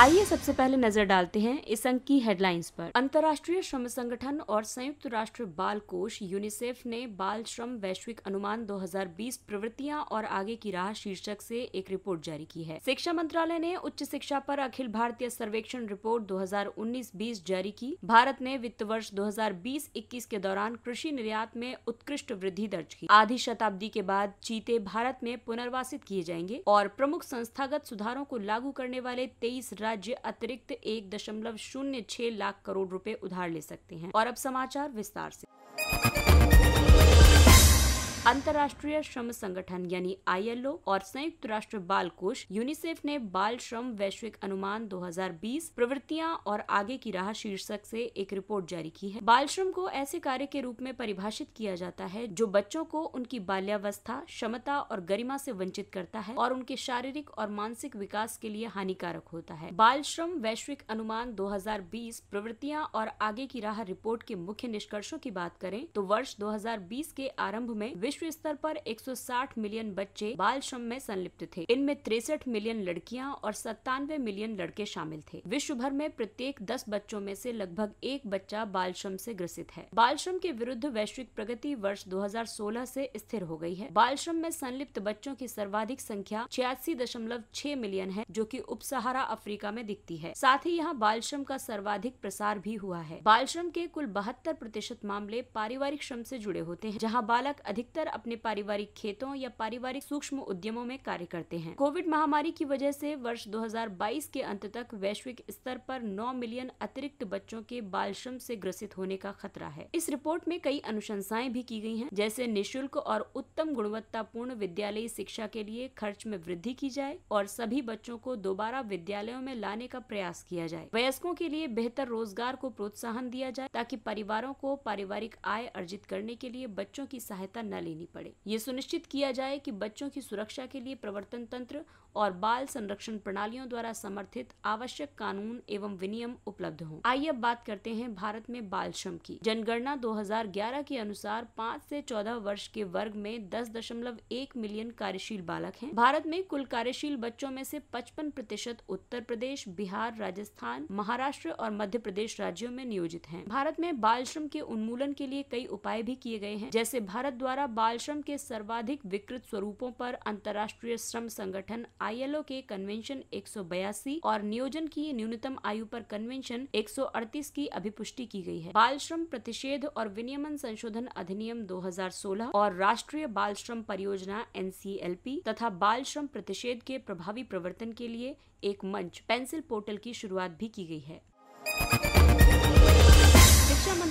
आइए सबसे पहले नजर डालते हैं इस अंक की हेडलाइंस पर अंतर्राष्ट्रीय श्रम संगठन और संयुक्त राष्ट्र बाल कोष यूनिसेफ ने बाल श्रम वैश्विक अनुमान 2020 प्रवृत्तियां और आगे की राह शीर्षक से एक रिपोर्ट जारी की है शिक्षा मंत्रालय ने उच्च शिक्षा पर अखिल भारतीय सर्वेक्षण रिपोर्ट 2019-20 जारी की भारत ने वित्त वर्ष 2020-21 के दौरान कृषि निर्यात में उत्कृष्ट वृद्धि दर्ज की आधी शताब्दी के बाद चीते भारत में पुनर्वासित किए जाएंगे और प्रमुख संस्थागत सुधारों को लागू करने वाले तेईस राज्य राज्य अतिरिक्त एक दशमलव शून्य छह लाख करोड़ रुपए उधार ले सकते हैं और अब समाचार विस्तार से अंतर्राष्ट्रीय श्रम संगठन यानी आईएलओ और संयुक्त राष्ट्र बाल कोष यूनिसेफ ने बाल श्रम वैश्विक अनुमान 2020 प्रवृत्तियां और आगे की राह शीर्षक से एक रिपोर्ट जारी की है बाल श्रम को ऐसे कार्य के रूप में परिभाषित किया जाता है जो बच्चों को उनकी बाल्यावस्था क्षमता और गरिमा से वंचित करता है और उनके शारीरिक और मानसिक विकास के लिए हानिकारक होता है बाल श्रम वैश्विक अनुमान 2020 प्रवृत्तियां और आगे की राह रिपोर्ट के मुख्य निष्कर्षों की बात करें तो वर्ष 2020 के आरंभ में विश्व विश्व स्तर पर 160 मिलियन बच्चे बाल श्रम में संलिप्त थे इनमें तिरसठ मिलियन लड़कियां और सत्तानवे मिलियन लड़के शामिल थे विश्व भर में प्रत्येक दस बच्चों में से लगभग एक बच्चा बाल श्रम से ग्रसित है बाल श्रम के विरुद्ध वैश्विक प्रगति वर्ष 2016 से स्थिर हो गई है बाल श्रम में संलिप्त बच्चों की सर्वाधिक संख्या छियासी दशमलव छह मिलियन है जो उप सहारा अफ्रीका में दिखती है साथ ही यहाँ बाल श्रम का सर्वाधिक प्रसार भी हुआ है बाल श्रम के कुल बहत्तर प्रतिशत मामले पारिवारिक श्रम से जुड़े होते हैं जहाँ बालक अधिकतर अपने पारिवारिक खेतों या पारिवारिक सूक्ष्म उद्यमों में कार्य करते हैं कोविड महामारी की वजह से वर्ष 2022 के अंत तक वैश्विक स्तर पर 9 मिलियन अतिरिक्त बच्चों के बाल श्रम से ग्रसित होने का खतरा है इस रिपोर्ट में कई अनुशंसाएं भी की गई हैं जैसे निशुल्क और उत्तम गुणवत्तापूर्ण विद्यालयी शिक्षा के लिए खर्च में वृद्धि की जाए और सभी बच्चों को दोबारा विद्यालयों में लाने का प्रयास किया जाए वयस्कों के लिए बेहतर रोजगार को प्रोत्साहन दिया जाए ताकि परिवारों को पारिवारिक आय अर्जित करने के लिए बच्चों की सहायता न लेनी देनी पड़े ये सुनिश्चित किया जाए कि बच्चों की सुरक्षा के लिए प्रवर्तन तंत्र और बाल संरक्षण प्रणालियों द्वारा समर्थित आवश्यक कानून एवं विनियम उपलब्ध हों आइए अब बात करते हैं भारत में बाल श्रम की जनगणना 2011 के अनुसार 5 से 14 वर्ष के वर्ग में 10.1 मिलियन कार्यशील बालक हैं भारत में कुल कार्यशील बच्चों में से 55 प्रतिशत उत्तर प्रदेश बिहार राजस्थान महाराष्ट्र और मध्य प्रदेश राज्यों में नियोजित हैं भारत में बाल श्रम के उन्मूलन के लिए कई उपाय भी किए गए हैं जैसे भारत द्वारा बाल बाल श्रम के सर्वाधिक विकृत स्वरूपों पर अंतर्राष्ट्रीय श्रम संगठन आईएलओ के कन्वेंशन एक और नियोजन की न्यूनतम आयु पर कन्वेंशन एक की अभिपुष्टि की गई है बाल श्रम प्रतिषेध और विनियमन संशोधन अधिनियम 2016 और राष्ट्रीय बाल श्रम परियोजना एन तथा बाल श्रम प्रतिषेध के प्रभावी प्रवर्तन के लिए एक मंच पेंसिल पोर्टल की शुरुआत भी की गई है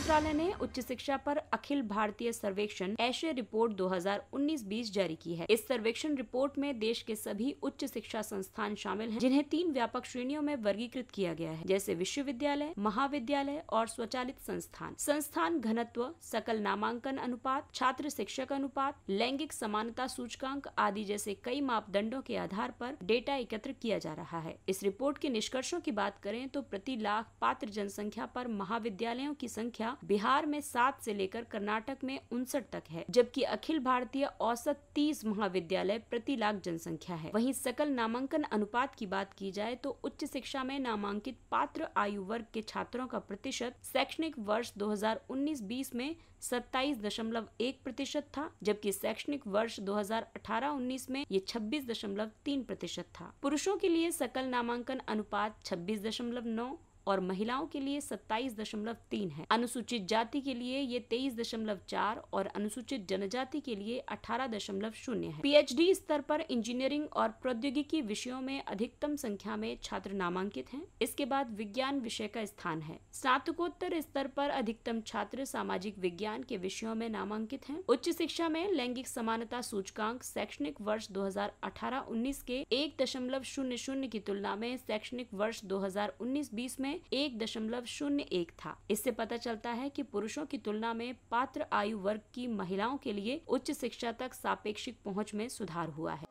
मंत्रालय ने उच्च शिक्षा पर अखिल भारतीय सर्वेक्षण एशिया रिपोर्ट 2019-20 जारी की है इस सर्वेक्षण रिपोर्ट में देश के सभी उच्च शिक्षा संस्थान शामिल हैं जिन्हें तीन व्यापक श्रेणियों में वर्गीकृत किया गया है जैसे विश्वविद्यालय महाविद्यालय और स्वचालित संस्थान संस्थान घनत्व सकल नामांकन अनुपात छात्र शिक्षक अनुपात लैंगिक समानता सूचकांक आदि जैसे कई मापदंडों के आधार पर डेटा एकत्र किया जा रहा है इस रिपोर्ट के निष्कर्षों की बात करें तो प्रति लाख पात्र जनसंख्या पर महाविद्यालयों की संख्या बिहार में सात से लेकर कर्नाटक में उनसठ तक है जबकि अखिल भारतीय औसत तीस महाविद्यालय प्रति लाख जनसंख्या है वहीं सकल नामांकन अनुपात की बात की जाए तो उच्च शिक्षा में नामांकित पात्र आयु वर्ग के छात्रों का प्रतिशत शैक्षणिक वर्ष 2019-20 में 27.1 प्रतिशत था जबकि शैक्षणिक वर्ष 2018-19 में ये 26.3 प्रतिशत था पुरुषों के लिए सकल नामांकन अनुपात 26.9 और महिलाओं के लिए सत्ताईस दशमलव तीन है अनुसूचित जाति के लिए ये तेईस दशमलव चार और अनुसूचित जनजाति के लिए अठारह दशमलव शून्य है पीएचडी स्तर पर इंजीनियरिंग और प्रौद्योगिकी विषयों में अधिकतम संख्या में छात्र नामांकित हैं इसके बाद विज्ञान विषय का स्थान है स्नातकोत्तर स्तर पर अधिकतम छात्र सामाजिक विज्ञान के विषयों में नामांकित हैं उच्च शिक्षा में लैंगिक समानता सूचकांक शैक्षणिक वर्ष 2018-19 के एक दशमलव शून्य शून्य की तुलना में शैक्षणिक वर्ष 2019-20 में एक दशमलव शून्य एक था इससे पता चलता है कि पुरुषों की तुलना में पात्र आयु वर्ग की महिलाओं के लिए उच्च शिक्षा तक सापेक्षिक पहुंच में सुधार हुआ है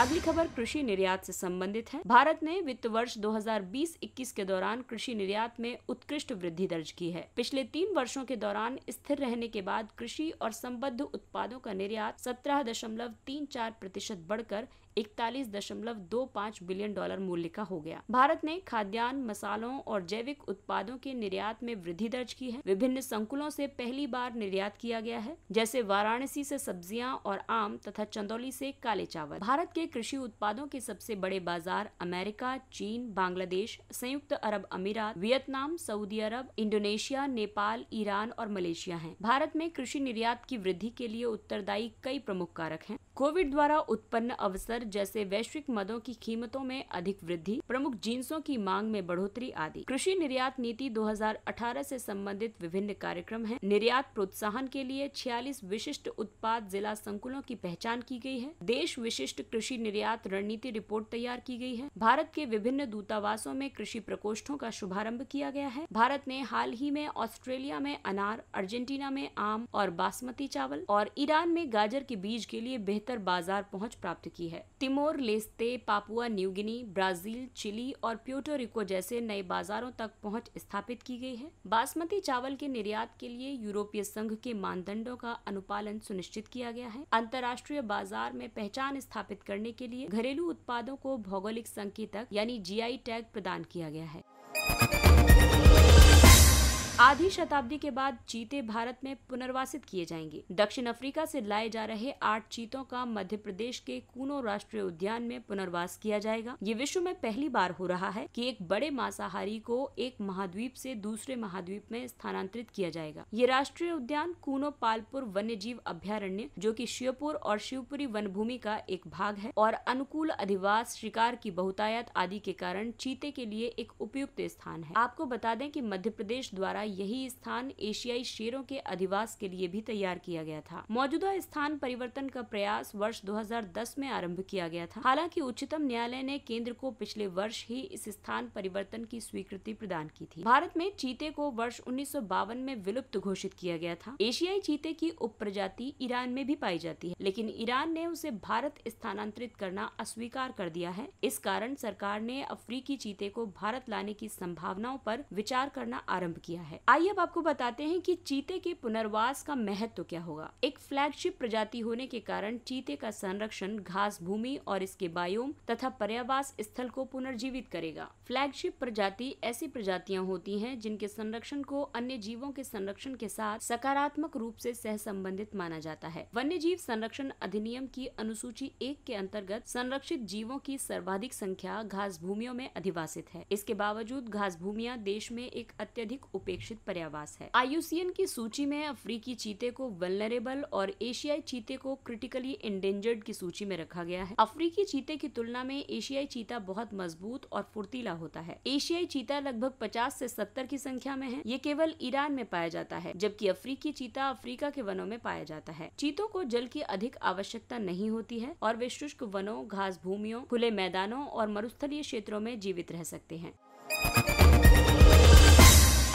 अगली खबर कृषि निर्यात से संबंधित है भारत ने वित्त वर्ष 2020-21 के दौरान कृषि निर्यात में उत्कृष्ट वृद्धि दर्ज की है पिछले तीन वर्षों के दौरान स्थिर रहने के बाद कृषि और संबद्ध उत्पादों का निर्यात 17.34 प्रतिशत बढ़कर इकतालीस दशमलव दो पाँच बिलियन डॉलर मूल्य का हो गया भारत ने खाद्यान्न मसालों और जैविक उत्पादों के निर्यात में वृद्धि दर्ज की है विभिन्न संकुलों से पहली बार निर्यात किया गया है जैसे वाराणसी से सब्जियां और आम तथा चंदौली से काले चावल भारत के कृषि उत्पादों के सबसे बड़े बाजार अमेरिका चीन बांग्लादेश संयुक्त अरब अमीरात Vietnam Saudi Arab Indonesia Nepal Iran और मलेशिया है भारत में कृषि निर्यात की वृद्धि के लिए उत्तरदायी कई प्रमुख कारक है कोविड द्वारा उत्पन्न अवसर जैसे वैश्विक मदों की कीमतों में अधिक वृद्धि प्रमुख जींसों की मांग में बढ़ोतरी आदि कृषि निर्यात नीति 2018 से संबंधित विभिन्न कार्यक्रम हैं। निर्यात प्रोत्साहन के लिए 46 विशिष्ट उत्पाद जिला संकुलों की पहचान की गई है देश विशिष्ट कृषि निर्यात रणनीति रिपोर्ट तैयार की गई है भारत के विभिन्न दूतावासों में कृषि प्रकोष्ठों का शुभारम्भ किया गया है भारत ने हाल ही में ऑस्ट्रेलिया में अनार अर्जेंटीना में आम और बासमती चावल और ईरान में गाजर के बीज के लिए बेहतर बेहतर बाजार पहुंच प्राप्त की है Timor Leste Papua New Guinea Brazil Chile और प्योटोरिको जैसे नए बाजारों तक पहुंच स्थापित की गई है बासमती चावल के निर्यात के लिए यूरोपीय संघ के मानदंडों का अनुपालन सुनिश्चित किया गया है अंतर्राष्ट्रीय बाजार में पहचान स्थापित करने के लिए घरेलू उत्पादों को भौगोलिक संकेतक यानी जी टैग प्रदान किया गया है आधी शताब्दी के बाद चीते भारत में पुनर्वासित किए जाएंगे दक्षिण अफ्रीका से लाए जा रहे आठ चीतों का मध्य प्रदेश के कूनो राष्ट्रीय उद्यान में पुनर्वास किया जाएगा ये विश्व में पहली बार हो रहा है कि एक बड़े मांसाहारी को एक महाद्वीप से दूसरे महाद्वीप में स्थानांतरित किया जाएगा ये राष्ट्रीय उद्यान कूनो पालपुर वन्य जीव अभ्यारण्य जो की शिवपुर और शिवपुरी वन भूमि का एक भाग है और अनुकूल अधिवास शिकार की बहुतायत आदि के कारण चीते के लिए एक उपयुक्त स्थान है आपको बता दें की मध्य प्रदेश द्वारा यही स्थान एशियाई शेरों के अधिवास के लिए भी तैयार किया गया था मौजूदा स्थान परिवर्तन का प्रयास वर्ष 2010 में आरंभ किया गया था हालांकि उच्चतम न्यायालय ने केंद्र को पिछले वर्ष ही इस स्थान परिवर्तन की स्वीकृति प्रदान की थी भारत में चीते को वर्ष उन्नीस में विलुप्त घोषित किया गया था एशियाई चीते की उप ईरान में भी पाई जाती है लेकिन ईरान ने उसे भारत स्थानांतरित करना अस्वीकार कर दिया है इस कारण सरकार ने अफ्रीकी चीते को भारत लाने की संभावनाओं पर विचार करना आरंभ किया है है आइए अब आपको बताते हैं कि चीते के पुनर्वास का महत्व तो क्या होगा एक फ्लैगशिप प्रजाति होने के कारण चीते का संरक्षण घास भूमि और इसके बायोम तथा पर्यावास स्थल को पुनर्जीवित करेगा फ्लैगशिप प्रजाति ऐसी प्रजातियाँ होती है जिनके संरक्षण को अन्य जीवों के संरक्षण के साथ सकारात्मक रूप सह सहसंबंधित माना जाता है वन्य जीव संरक्षण अधिनियम की अनुसूची एक के अंतर्गत संरक्षित जीवों की सर्वाधिक संख्या घास भूमियों में अधिवासित है इसके बावजूद घास भूमिया देश में एक अत्यधिक उपेक्षा संरक्षित पर्यावास है आईयूसीएन की सूची में अफ्रीकी चीते को वेलनरेबल और एशियाई चीते को क्रिटिकली इंडेंजर्ड की सूची में रखा गया है अफ्रीकी चीते की तुलना में एशियाई चीता बहुत मजबूत और फुर्तीला होता है एशियाई चीता लगभग पचास ऐसी सत्तर की संख्या में है ये केवल ईरान में पाया जाता है जबकि अफ्रीकी चीता अफ्रीका के वनों में पाया जाता है चीतों को जल की अधिक आवश्यकता नहीं होती है और वे शुष्क वनों घास भूमियों खुले मैदानों और मरुस्थलीय क्षेत्रों में जीवित रह सकते हैं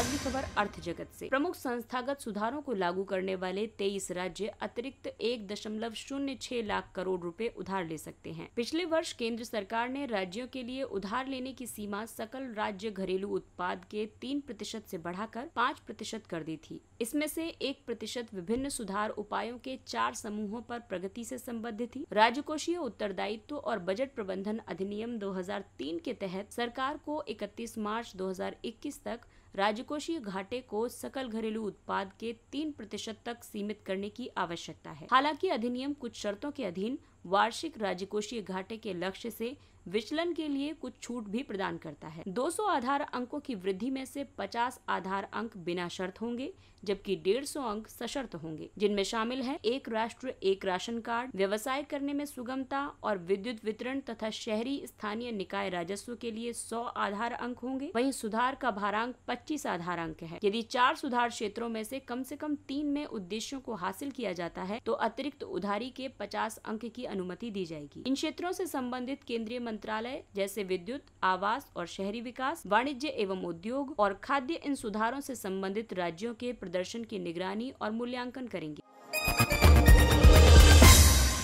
अगली खबर अर्थ जगत से प्रमुख संस्थागत सुधारों को लागू करने वाले तेईस राज्य अतिरिक्त एक दशमलव शून्य छह लाख करोड़ रुपए उधार ले सकते हैं पिछले वर्ष केंद्र सरकार ने राज्यों के लिए उधार लेने की सीमा सकल राज्य घरेलू उत्पाद के तीन प्रतिशत ऐसी बढ़ाकर पाँच प्रतिशत कर दी थी इसमें से एक प्रतिशत विभिन्न सुधार उपायों के चार समूहों पर प्रगति से संबद्ध थी राजकोषीय उत्तरदायित्व और बजट प्रबंधन अधिनियम 2003 के तहत सरकार को 31 मार्च 2021 तक राजकोषीय घाटे को सकल घरेलू उत्पाद के तीन प्रतिशत तक सीमित करने की आवश्यकता है हालांकि अधिनियम कुछ शर्तों के अधीन वार्षिक राजकोषीय घाटे के लक्ष्य से विचलन के लिए कुछ छूट भी प्रदान करता है 200 आधार अंकों की वृद्धि में से 50 आधार अंक बिना शर्त होंगे जबकि 150 अंक सशर्त होंगे जिनमें शामिल है एक राष्ट्र एक राशन कार्ड व्यवसाय करने में सुगमता और विद्युत वितरण तथा शहरी स्थानीय निकाय राजस्व के लिए 100 आधार अंक होंगे वहीं सुधार का भारांक पच्चीस आधार अंक है यदि चार सुधार क्षेत्रों में से कम से कम तीन में उद्देश्यों को हासिल किया जाता है तो अतिरिक्त उधारी के पचास अंक की अनुमति दी जाएगी इन क्षेत्रों से संबंधित केंद्रीय मंत्रालय जैसे विद्युत आवास और शहरी विकास वाणिज्य एवं उद्योग और खाद्य इन सुधारों से संबंधित राज्यों के प्रदर्शन की निगरानी और मूल्यांकन करेंगे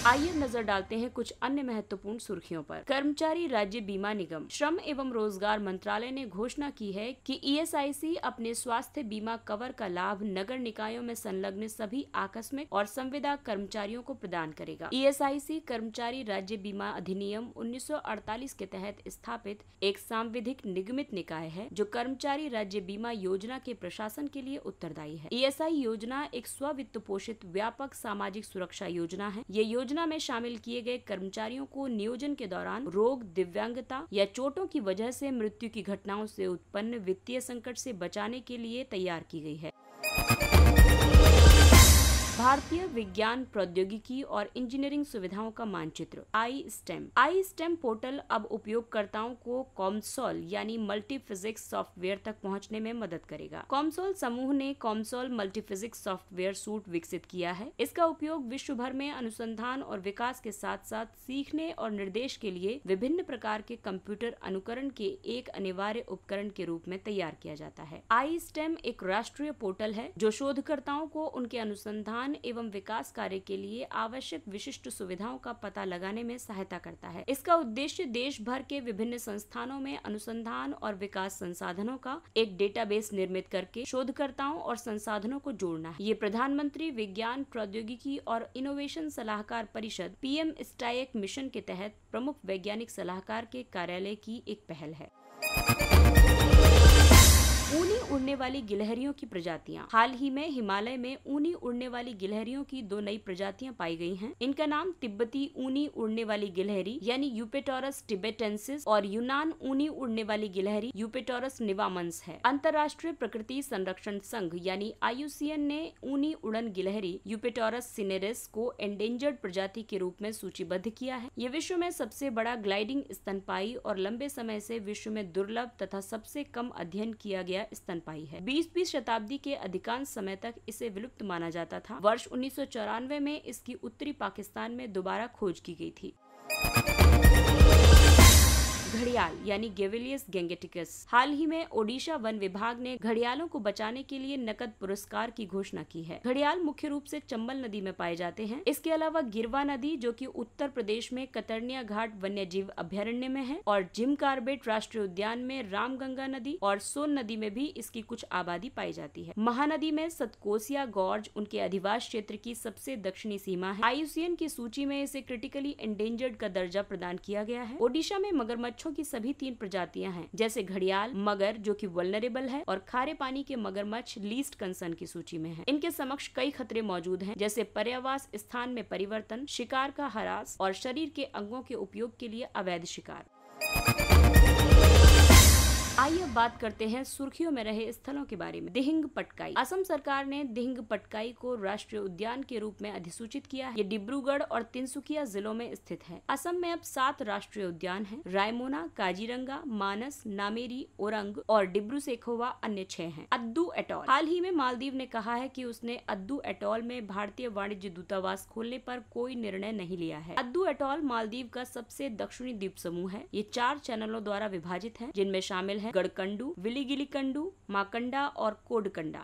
आइए नजर डालते हैं कुछ अन्य महत्वपूर्ण सुर्खियों पर कर्मचारी राज्य बीमा निगम श्रम एवं रोजगार मंत्रालय ने घोषणा की है कि ईएसआईसी e अपने स्वास्थ्य बीमा कवर का लाभ नगर निकायों में संलग्न सभी आकस्मिक और संविदा कर्मचारियों को प्रदान करेगा ईएसआईसी e कर्मचारी राज्य बीमा अधिनियम 1948 के तहत स्थापित एक सांविधिक निगमित निकाय है जो कर्मचारी राज्य बीमा योजना के प्रशासन के लिए उत्तरदायी है ईएसआई e योजना एक स्व पोषित व्यापक सामाजिक सुरक्षा योजना है ये योजना योजना में शामिल किए गए कर्मचारियों को नियोजन के दौरान रोग दिव्यांगता या चोटों की वजह से मृत्यु की घटनाओं से उत्पन्न वित्तीय संकट से बचाने के लिए तैयार की गई है भारतीय विज्ञान प्रौद्योगिकी और इंजीनियरिंग सुविधाओं का मानचित्र I STEM I STEM portal अब उपयोगकर्ताओं को कॉमसोल यानी मल्टी फिजिक्स सॉफ्टवेयर तक पहुंचने में मदद करेगा कॉमसोल समूह ने COMSOL multiphysics software suite विकसित किया है इसका उपयोग विश्व भर में अनुसंधान और विकास के साथ साथ सीखने और निर्देश के लिए विभिन्न प्रकार के कंप्यूटर अनुकरण के एक अनिवार्य उपकरण के रूप में तैयार किया जाता है आई स्टेम e एक राष्ट्रीय पोर्टल है जो शोधकर्ताओं को उनके अनुसंधान निर्माण एवं विकास कार्य के लिए आवश्यक विशिष्ट सुविधाओं का पता लगाने में सहायता करता है इसका उद्देश्य देश भर के विभिन्न संस्थानों में अनुसंधान और विकास संसाधनों का एक डेटाबेस निर्मित करके शोधकर्ताओं और संसाधनों को जोड़ना है ये प्रधानमंत्री विज्ञान प्रौद्योगिकी और इनोवेशन सलाहकार परिषद पी स्टाइक मिशन के तहत प्रमुख वैज्ञानिक सलाहकार के कार्यालय की एक पहल है उड़ने वाली गिलहरियों की प्रजातियाँ हाल ही में हिमालय में ऊनी उड़ने वाली गिलहरियों की दो नई प्रजातियाँ पाई गई हैं इनका नाम तिब्बती ऊनी उड़ने वाली गिलहरी यानी यूपेटोरस टिबेटेंसिस और यूनान ऊनी उड़ने वाली गिलहरी यूपेटोरस निवामंस है अंतर्राष्ट्रीय प्रकृति संरक्षण संघ यानी आयुसीएन ने ऊनी उड़न गिलहरी यूपेटोरस सिनेरिस को एंडेंजर्ड प्रजाति के रूप में सूचीबद्ध किया है ये विश्व में सबसे बड़ा ग्लाइडिंग स्तनपाई और लंबे समय से विश्व में दुर्लभ तथा सबसे कम अध्ययन किया गया स्तन बन पाई है बीसवीं शताब्दी के अधिकांश समय तक इसे विलुप्त माना जाता था वर्ष उन्नीस में इसकी उत्तरी पाकिस्तान में दोबारा खोज की गई थी घड़ियाल यानी गेविलियस गेंगेटिकस हाल ही में ओडिशा वन विभाग ने घड़ियालों को बचाने के लिए नकद पुरस्कार की घोषणा की है घड़ियाल मुख्य रूप से चंबल नदी में पाए जाते हैं इसके अलावा गिरवा नदी जो कि उत्तर प्रदेश में कतरनिया घाट वन्य जीव अभ्यारण्य में है और जिम कार्बेट राष्ट्रीय उद्यान में रामगंगा नदी और सोन नदी में भी इसकी कुछ आबादी पाई जाती है महानदी में सतकोसिया गौर्ज उनके अधिवास क्षेत्र की सबसे दक्षिणी सीमा है आयुसीएन की सूची में इसे क्रिटिकली एंडेंजर्ड का दर्जा प्रदान किया गया है ओडिशा में मगरमच्छ मगरमच्छों की सभी तीन प्रजातियां हैं जैसे घड़ियाल मगर जो कि वल्नरेबल है और खारे पानी के मगरमच्छ लीस्ट कंसर्न की सूची में है इनके समक्ष कई खतरे मौजूद हैं जैसे पर्यावास स्थान में परिवर्तन शिकार का हरास और शरीर के अंगों के उपयोग के लिए अवैध शिकार आइए अब बात करते हैं सुर्खियों में रहे स्थलों के बारे में दिहिंग पटकाई असम सरकार ने दिहिंग पटकाई को राष्ट्रीय उद्यान के रूप में अधिसूचित किया है ये डिब्रूगढ़ और तिनसुकिया जिलों में स्थित है असम में अब सात राष्ट्रीय उद्यान है रायमोना काजीरंगा मानस नामेरी ओरंग और डिब्रू सेखोवा अन्य छह हैं। अद्दू एटोल हाल ही में मालदीव ने कहा है कि उसने अद्दू एटोल में भारतीय वाणिज्य दूतावास खोलने पर कोई निर्णय नहीं लिया है अद्दू एटोल मालदीव का सबसे दक्षिणी द्वीप समूह है ये चार चैनलों द्वारा विभाजित है जिनमें शामिल है ಗಡಕಂಡು ವಿಗಿಳಿಕಂಡು ಮಾಕಂಡಾ ಔಡ್ಕಂಡ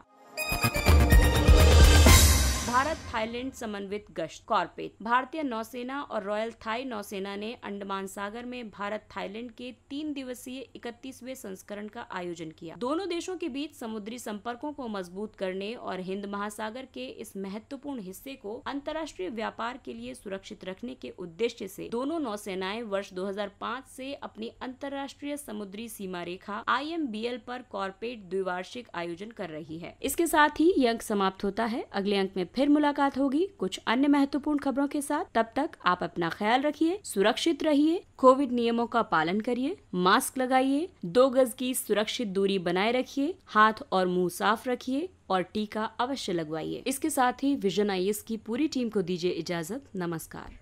भारत थाईलैंड समन्वित गश्त कॉर्पेट भारतीय नौसेना और रॉयल थाई नौसेना ने अंडमान सागर में भारत थाईलैंड के तीन दिवसीय इकतीसवे संस्करण का आयोजन किया दोनों देशों के बीच समुद्री संपर्कों को मजबूत करने और हिंद महासागर के इस महत्वपूर्ण हिस्से को अंतर्राष्ट्रीय व्यापार के लिए सुरक्षित रखने के उद्देश्य से दोनों नौसेनाएं वर्ष 2005 से अपनी अंतर्राष्ट्रीय समुद्री सीमा रेखा आई पर कॉर्पेट द्विवार्षिक आयोजन कर रही है इसके साथ ही ये अंक समाप्त होता है अगले अंक में फिर मुलाकात होगी कुछ अन्य महत्वपूर्ण खबरों के साथ तब तक आप अपना ख्याल रखिए सुरक्षित रहिए कोविड नियमों का पालन करिए मास्क लगाइए दो गज की सुरक्षित दूरी बनाए रखिए हाथ और मुंह साफ रखिए और टीका अवश्य लगवाइए इसके साथ ही विजन आई की पूरी टीम को दीजिए इजाजत नमस्कार